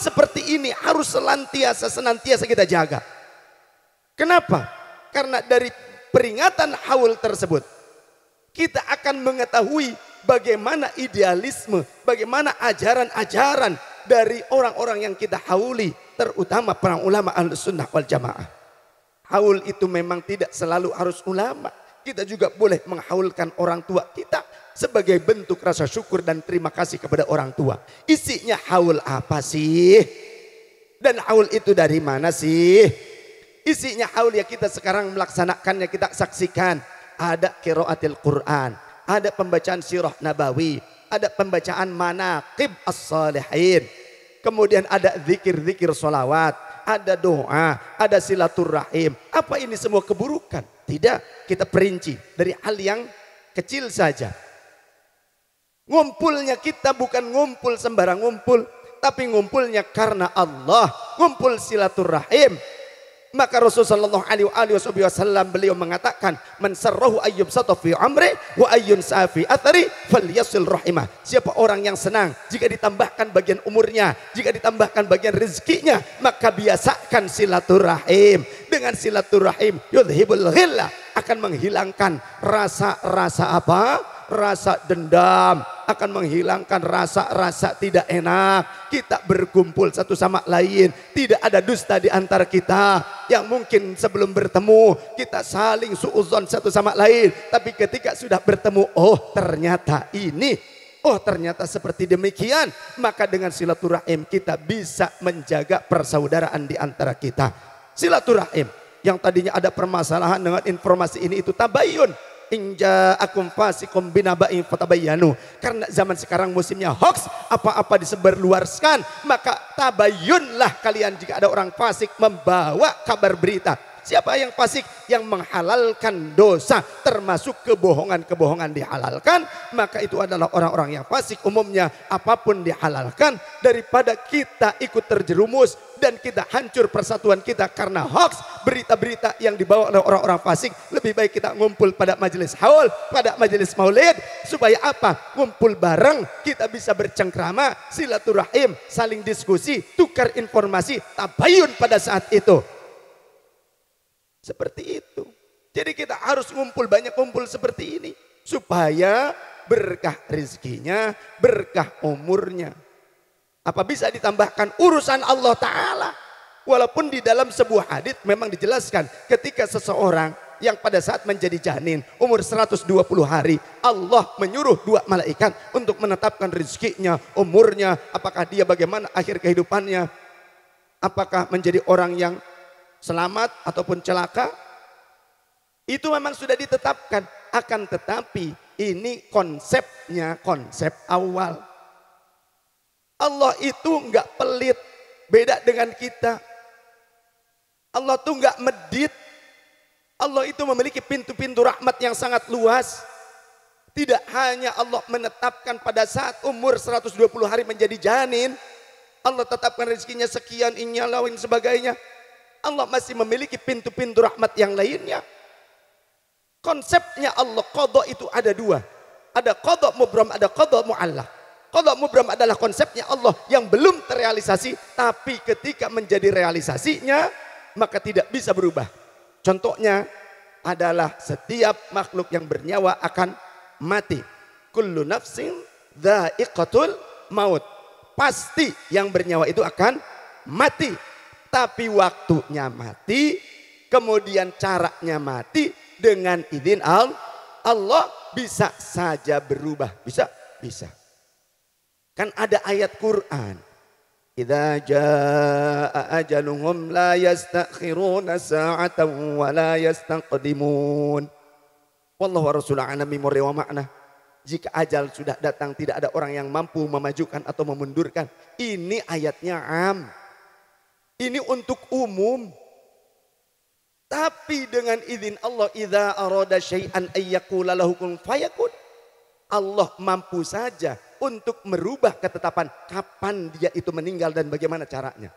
seperti ini harus selantiasa senantiasa kita jaga. Kenapa? Karena dari peringatan haul tersebut kita akan mengetahui bagaimana idealisme, bagaimana ajaran-ajaran dari orang-orang yang kita hauli, terutama para ulama al-sunnah wal jamaah. Haul itu memang tidak selalu harus ulama. Kita juga boleh menghaulkan orang tua kita sebagai bentuk rasa syukur dan terima kasih kepada orang tua. Isinya haul apa sih? Dan haul itu dari mana sih? Isinya haul ya kita sekarang melaksanakannya kita saksikan. Ada kiroatil Quran, ada pembacaan sirah nabawi, ada pembacaan manaqib as-salihin. Kemudian ada zikir-zikir solawat, ada doa, ada silaturahim. Apa ini semua keburukan? Tidak, kita perinci dari hal yang kecil saja. Ngumpulnya kita bukan ngumpul sembarang ngumpul, tapi ngumpulnya karena Allah, ngumpul silaturahim. Maka Rasulullah SAW Alaihi Wasallam beliau mengatakan, mencerahu ayub satu fi amri wa ayun safi atari fal yasil rahimah." Siapa orang yang senang jika ditambahkan bagian umurnya, jika ditambahkan bagian rezekinya, maka biasakan silaturahim. Dengan silaturahim, yudhibul ghillah akan menghilangkan rasa-rasa apa? rasa dendam, akan menghilangkan rasa-rasa tidak enak. Kita berkumpul satu sama lain, tidak ada dusta di antara kita. Yang mungkin sebelum bertemu kita saling suuzon satu sama lain, tapi ketika sudah bertemu, oh ternyata ini Oh ternyata seperti demikian. Maka dengan silaturahim kita bisa menjaga persaudaraan di antara kita. Silaturahim yang tadinya ada permasalahan dengan informasi ini itu tabayun. Inja akum fasikum binaba'in fatabayanu. Karena zaman sekarang musimnya hoax, apa-apa disebarluaskan, maka tabayunlah kalian jika ada orang fasik membawa kabar berita. Siapa yang fasik yang menghalalkan dosa termasuk kebohongan-kebohongan dihalalkan maka itu adalah orang-orang yang fasik umumnya apapun dihalalkan daripada kita ikut terjerumus dan kita hancur persatuan kita karena hoax berita-berita yang dibawa oleh orang-orang fasik lebih baik kita ngumpul pada majelis haul pada majelis maulid supaya apa ngumpul bareng kita bisa bercengkrama silaturahim saling diskusi tukar informasi tabayun pada saat itu seperti itu jadi kita harus ngumpul banyak kumpul seperti ini supaya berkah rezekinya, berkah umurnya. Apa bisa ditambahkan urusan Allah Ta'ala? Walaupun di dalam sebuah hadis memang dijelaskan ketika seseorang yang pada saat menjadi janin umur 120 hari Allah menyuruh dua malaikat untuk menetapkan rezekinya, umurnya, apakah dia bagaimana akhir kehidupannya, apakah menjadi orang yang selamat ataupun celaka. Itu memang sudah ditetapkan, akan tetapi ini konsepnya konsep awal. Allah itu enggak pelit, beda dengan kita. Allah itu enggak medit. Allah itu memiliki pintu-pintu rahmat yang sangat luas. Tidak hanya Allah menetapkan pada saat umur 120 hari menjadi janin, Allah tetapkan rezekinya sekian, inyalawin sebagainya. Allah masih memiliki pintu-pintu rahmat yang lainnya. Konsepnya Allah kodok itu ada dua. Ada kodok mubram, ada kodok mu'allak. Kalau mubram adalah konsepnya Allah yang belum terrealisasi, tapi ketika menjadi realisasinya, maka tidak bisa berubah. Contohnya adalah setiap makhluk yang bernyawa akan mati. Kullu nafsin dha'iqatul maut. Pasti yang bernyawa itu akan mati. Tapi waktunya mati, kemudian caranya mati dengan izin Allah bisa saja berubah. Bisa? Bisa. Kan ada ayat Quran. Idza jaa ajaluhum la yastakhiruna sa'atan wa la yastaqdimun. Wallahu rasul alami murri wa makna. Jika ajal sudah datang tidak ada orang yang mampu memajukan atau memundurkan. Ini ayatnya am. Ini untuk umum. Tapi dengan izin Allah idza arada syai'an ayyakula lahu kun fayakun. Allah mampu saja untuk merubah ketetapan kapan dia itu meninggal dan bagaimana caranya.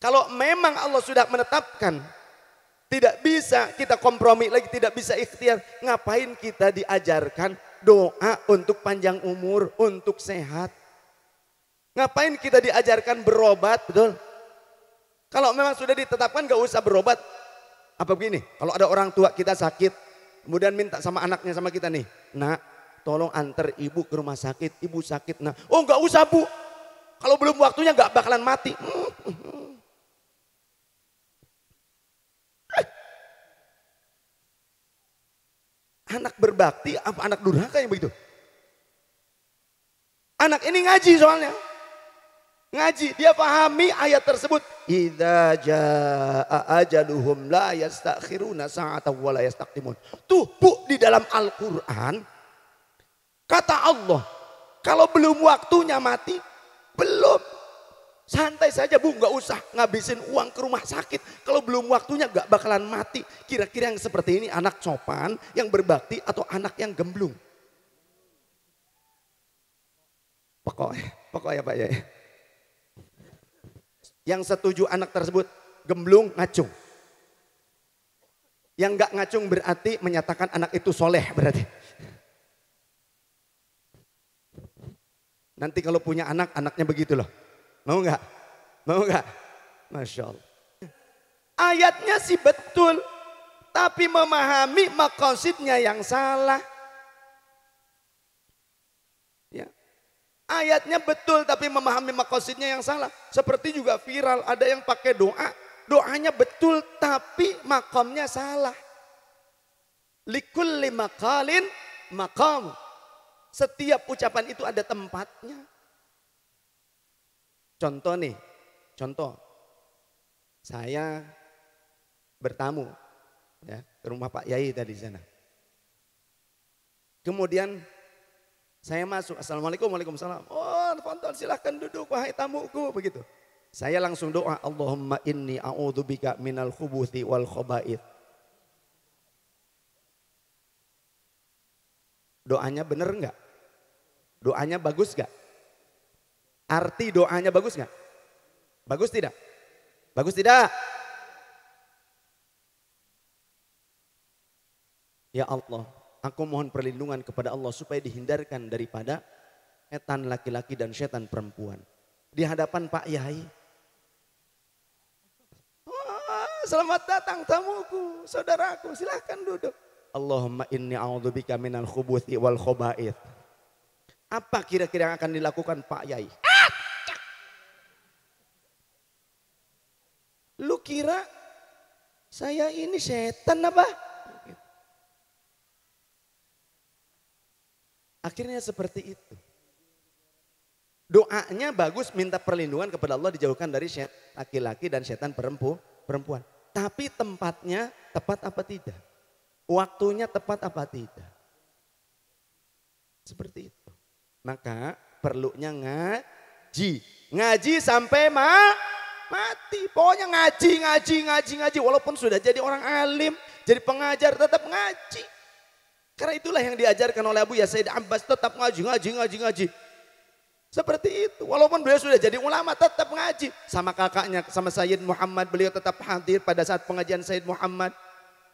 Kalau memang Allah sudah menetapkan, tidak bisa kita kompromi lagi, tidak bisa ikhtiar. Ngapain kita diajarkan doa untuk panjang umur, untuk sehat? Ngapain kita diajarkan berobat, betul? Kalau memang sudah ditetapkan gak usah berobat. Apa begini, kalau ada orang tua kita sakit, kemudian minta sama anaknya sama kita nih. Nak, tolong antar ibu ke rumah sakit, ibu sakit. Nah, oh nggak usah bu, kalau belum waktunya nggak bakalan mati. Eh. Anak berbakti apa anak durhaka yang begitu? Anak ini ngaji soalnya. Ngaji, dia pahami ayat tersebut. Idza jaa ajaluhum la yastakhiruna sa'atan wa la yastaqdimun. Tuh, Bu, di dalam Al-Qur'an Kata Allah, kalau belum waktunya mati, belum. Santai saja bu, nggak usah ngabisin uang ke rumah sakit. Kalau belum waktunya nggak bakalan mati. Kira-kira yang seperti ini anak sopan, yang berbakti atau anak yang gemblung. Pokoknya, pokoknya Pak ya, ya. Yang setuju anak tersebut gemblung ngacung. Yang nggak ngacung berarti menyatakan anak itu soleh berarti. Nanti kalau punya anak, anaknya begitu loh. Mau nggak? Mau nggak? Masya Allah. Ayatnya sih betul. Tapi memahami makosidnya yang salah. Ya. Ayatnya betul tapi memahami makosidnya yang salah. Seperti juga viral ada yang pakai doa. Doanya betul tapi makomnya salah. Likulli makalin makam. Setiap ucapan itu ada tempatnya. Contoh nih, contoh. Saya bertamu ya, ke rumah Pak Yai tadi di sana. Kemudian saya masuk, Assalamualaikum, Waalaikumsalam. Oh, Fonton silahkan duduk, wahai tamuku, begitu. Saya langsung doa, Allahumma inni bika minal khubuthi wal khobait. Doanya bener enggak? Doanya bagus enggak? Arti doanya bagus enggak? Bagus tidak? Bagus tidak? Ya Allah, aku mohon perlindungan kepada Allah supaya dihindarkan daripada setan laki-laki dan setan perempuan. Di hadapan Pak Yai. Oh, selamat datang tamuku, saudaraku, silahkan duduk. Allahumma inni a'udzubika minal khubuthi wal khoba'ith. Apa kira-kira yang akan dilakukan Pak Yai? Lu kira saya ini setan apa? Akhirnya seperti itu. Doanya bagus minta perlindungan kepada Allah dijauhkan dari laki-laki dan setan perempu perempuan. Tapi tempatnya tepat apa tidak? Waktunya tepat apa tidak? Seperti itu. Maka perlunya ngaji. Ngaji sampai ma mati. Pokoknya ngaji, ngaji, ngaji, ngaji. Walaupun sudah jadi orang alim, jadi pengajar tetap ngaji. Karena itulah yang diajarkan oleh Abu Yasaid Abbas tetap ngaji, ngaji, ngaji, ngaji. Seperti itu. Walaupun beliau sudah jadi ulama tetap ngaji. Sama kakaknya, sama Sayyid Muhammad. Beliau tetap hadir pada saat pengajian Sayyid Muhammad.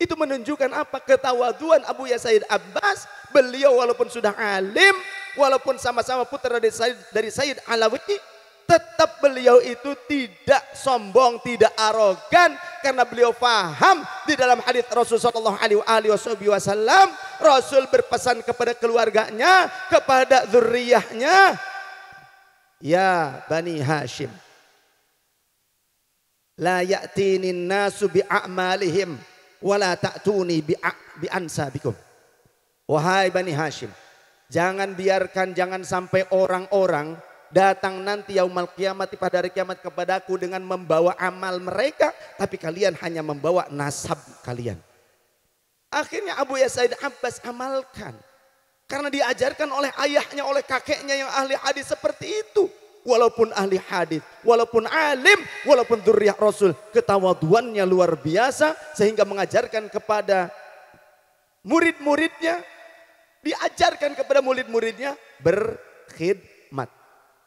Itu menunjukkan apa? Ketawaduan Abu Yasaid Abbas. Beliau walaupun sudah alim, walaupun sama-sama putra dari Said, dari Said Alawi, tetap beliau itu tidak sombong, tidak arogan karena beliau paham di dalam hadis Rasul sallallahu alaihi wasallam, Rasul berpesan kepada keluarganya, kepada zuriyahnya, ya Bani Hashim. La ya'tinin nasu bi'amalihim wala ta'tuni bi bi ansabikum. Wahai Bani Hashim, jangan biarkan jangan sampai orang-orang datang nanti yaumal kiamat pada hari kiamat kepadaku dengan membawa amal mereka tapi kalian hanya membawa nasab kalian. Akhirnya Abu Yasaid Abbas amalkan. Karena diajarkan oleh ayahnya, oleh kakeknya yang ahli hadis seperti itu walaupun ahli hadis, walaupun alim, walaupun durriyah Rasul, ketawaduannya luar biasa sehingga mengajarkan kepada murid-muridnya, diajarkan kepada murid-muridnya berkhidmat.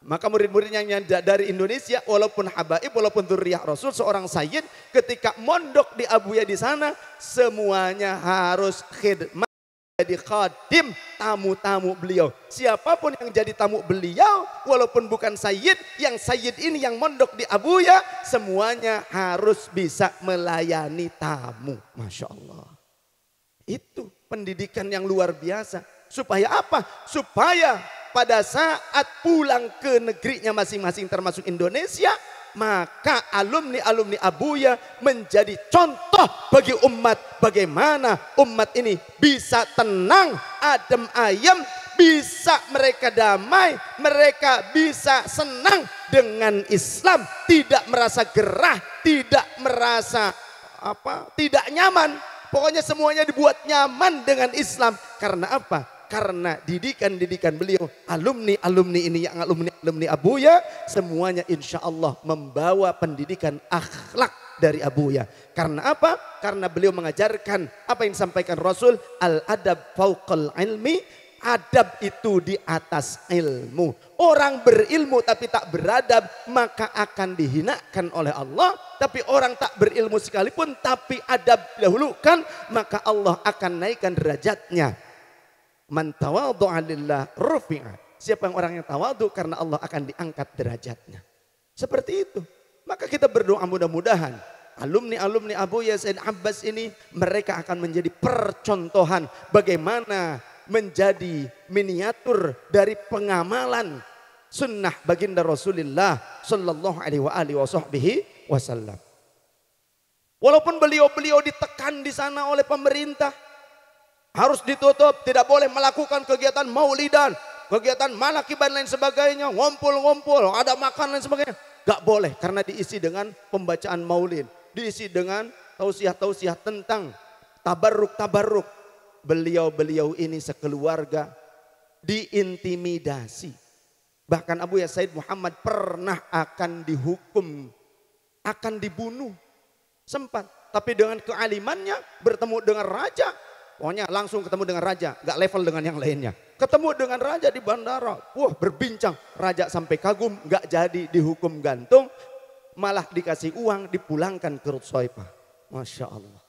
Maka murid-muridnya yang dari Indonesia, walaupun habaib, walaupun durriyah Rasul, seorang sayyid ketika mondok di Abuya di sana, semuanya harus khidmat jadi khadim tamu-tamu beliau. Siapapun yang jadi tamu beliau, walaupun bukan sayyid, yang sayyid ini yang mondok di abu ya semuanya harus bisa melayani tamu. Masya Allah. Itu pendidikan yang luar biasa. Supaya apa? Supaya pada saat pulang ke negerinya masing-masing termasuk Indonesia, maka alumni-alumni Abuya menjadi contoh bagi umat bagaimana umat ini bisa tenang, adem ayem, bisa mereka damai, mereka bisa senang dengan Islam, tidak merasa gerah, tidak merasa apa, tidak nyaman. Pokoknya semuanya dibuat nyaman dengan Islam. Karena apa? karena didikan-didikan beliau alumni-alumni ini yang alumni-alumni Abuya semuanya insya Allah membawa pendidikan akhlak dari Abuya. Karena apa? Karena beliau mengajarkan apa yang disampaikan Rasul al-adab fauqal ilmi adab itu di atas ilmu. Orang berilmu tapi tak beradab maka akan dihinakan oleh Allah. Tapi orang tak berilmu sekalipun tapi adab dahulukan maka Allah akan naikkan derajatnya. Man tawadu'a lillah rufi'a. Siapa yang orangnya tawadu karena Allah akan diangkat derajatnya. Seperti itu. Maka kita berdoa mudah-mudahan alumni-alumni Abu Yasin Abbas ini mereka akan menjadi percontohan bagaimana menjadi miniatur dari pengamalan sunnah baginda Rasulullah Shallallahu Alaihi Wasallam. Walaupun beliau-beliau ditekan di sana oleh pemerintah, harus ditutup, tidak boleh melakukan kegiatan maulidan, kegiatan manakiban lain sebagainya, ngumpul-ngumpul, ada makan lain sebagainya. Gak boleh karena diisi dengan pembacaan maulid, diisi dengan tausiah-tausiah tentang tabarruk-tabarruk. Beliau-beliau ini sekeluarga diintimidasi. Bahkan Abu ya Said Muhammad pernah akan dihukum, akan dibunuh. Sempat, tapi dengan kealimannya bertemu dengan raja, Pokoknya langsung ketemu dengan raja, gak level dengan yang lainnya. Ketemu dengan raja di bandara, wah berbincang. Raja sampai kagum, gak jadi dihukum gantung, malah dikasih uang dipulangkan ke Rutsoipa. Masya Allah.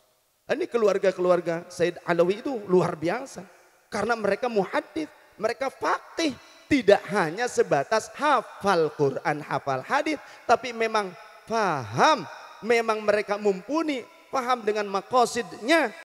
Ini keluarga-keluarga Said Alawi itu luar biasa. Karena mereka muhadith, mereka faktih. Tidak hanya sebatas hafal Quran, hafal hadith. Tapi memang faham, memang mereka mumpuni, paham dengan makosidnya,